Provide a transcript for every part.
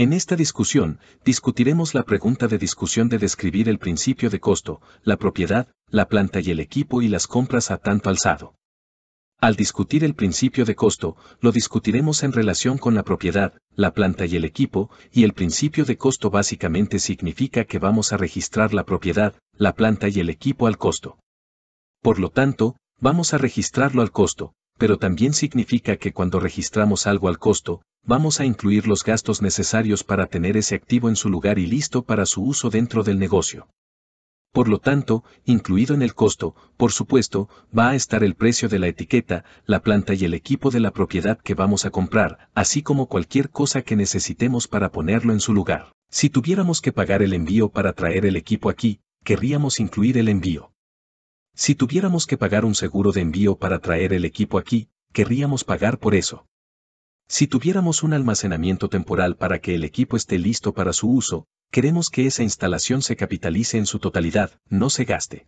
En esta discusión, discutiremos la pregunta de discusión de describir el principio de costo, la propiedad, la planta y el equipo y las compras a tanto alzado. Al discutir el principio de costo, lo discutiremos en relación con la propiedad, la planta y el equipo, y el principio de costo básicamente significa que vamos a registrar la propiedad, la planta y el equipo al costo. Por lo tanto, vamos a registrarlo al costo, pero también significa que cuando registramos algo al costo, vamos a incluir los gastos necesarios para tener ese activo en su lugar y listo para su uso dentro del negocio. Por lo tanto, incluido en el costo, por supuesto, va a estar el precio de la etiqueta, la planta y el equipo de la propiedad que vamos a comprar, así como cualquier cosa que necesitemos para ponerlo en su lugar. Si tuviéramos que pagar el envío para traer el equipo aquí, querríamos incluir el envío. Si tuviéramos que pagar un seguro de envío para traer el equipo aquí, querríamos pagar por eso. Si tuviéramos un almacenamiento temporal para que el equipo esté listo para su uso, queremos que esa instalación se capitalice en su totalidad, no se gaste.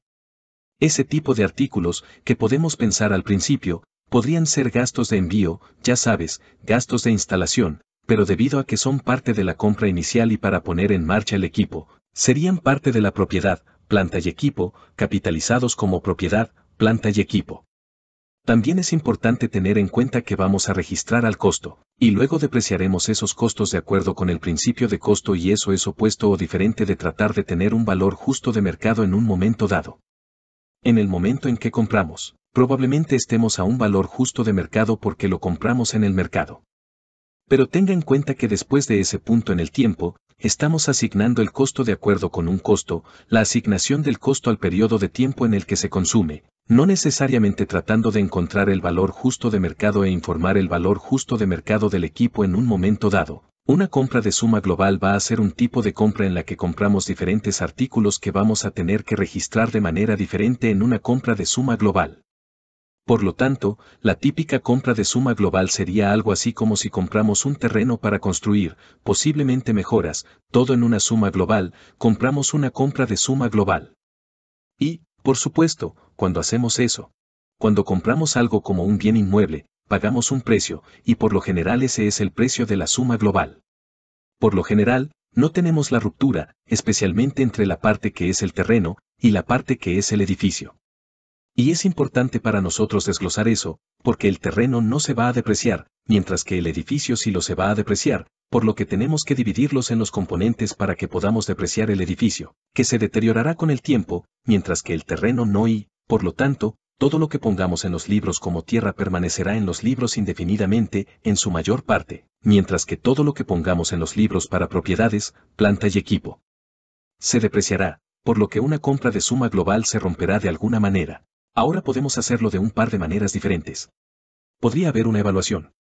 Ese tipo de artículos, que podemos pensar al principio, podrían ser gastos de envío, ya sabes, gastos de instalación, pero debido a que son parte de la compra inicial y para poner en marcha el equipo, serían parte de la propiedad, planta y equipo, capitalizados como propiedad, planta y equipo. También es importante tener en cuenta que vamos a registrar al costo, y luego depreciaremos esos costos de acuerdo con el principio de costo y eso es opuesto o diferente de tratar de tener un valor justo de mercado en un momento dado. En el momento en que compramos, probablemente estemos a un valor justo de mercado porque lo compramos en el mercado. Pero tenga en cuenta que después de ese punto en el tiempo, estamos asignando el costo de acuerdo con un costo, la asignación del costo al periodo de tiempo en el que se consume, no necesariamente tratando de encontrar el valor justo de mercado e informar el valor justo de mercado del equipo en un momento dado. Una compra de suma global va a ser un tipo de compra en la que compramos diferentes artículos que vamos a tener que registrar de manera diferente en una compra de suma global. Por lo tanto, la típica compra de suma global sería algo así como si compramos un terreno para construir, posiblemente mejoras, todo en una suma global, compramos una compra de suma global. Y, por supuesto, cuando hacemos eso, cuando compramos algo como un bien inmueble, pagamos un precio, y por lo general ese es el precio de la suma global. Por lo general, no tenemos la ruptura, especialmente entre la parte que es el terreno, y la parte que es el edificio. Y es importante para nosotros desglosar eso, porque el terreno no se va a depreciar, mientras que el edificio sí lo se va a depreciar, por lo que tenemos que dividirlos en los componentes para que podamos depreciar el edificio, que se deteriorará con el tiempo, mientras que el terreno no y, por lo tanto, todo lo que pongamos en los libros como tierra permanecerá en los libros indefinidamente, en su mayor parte, mientras que todo lo que pongamos en los libros para propiedades, planta y equipo, se depreciará, por lo que una compra de suma global se romperá de alguna manera. Ahora podemos hacerlo de un par de maneras diferentes. Podría haber una evaluación.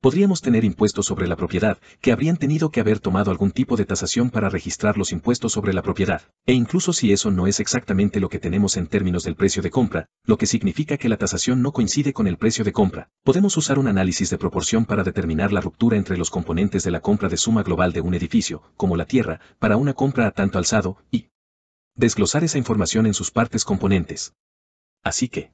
Podríamos tener impuestos sobre la propiedad, que habrían tenido que haber tomado algún tipo de tasación para registrar los impuestos sobre la propiedad, e incluso si eso no es exactamente lo que tenemos en términos del precio de compra, lo que significa que la tasación no coincide con el precio de compra, podemos usar un análisis de proporción para determinar la ruptura entre los componentes de la compra de suma global de un edificio, como la tierra, para una compra a tanto alzado, y desglosar esa información en sus partes componentes. Así que,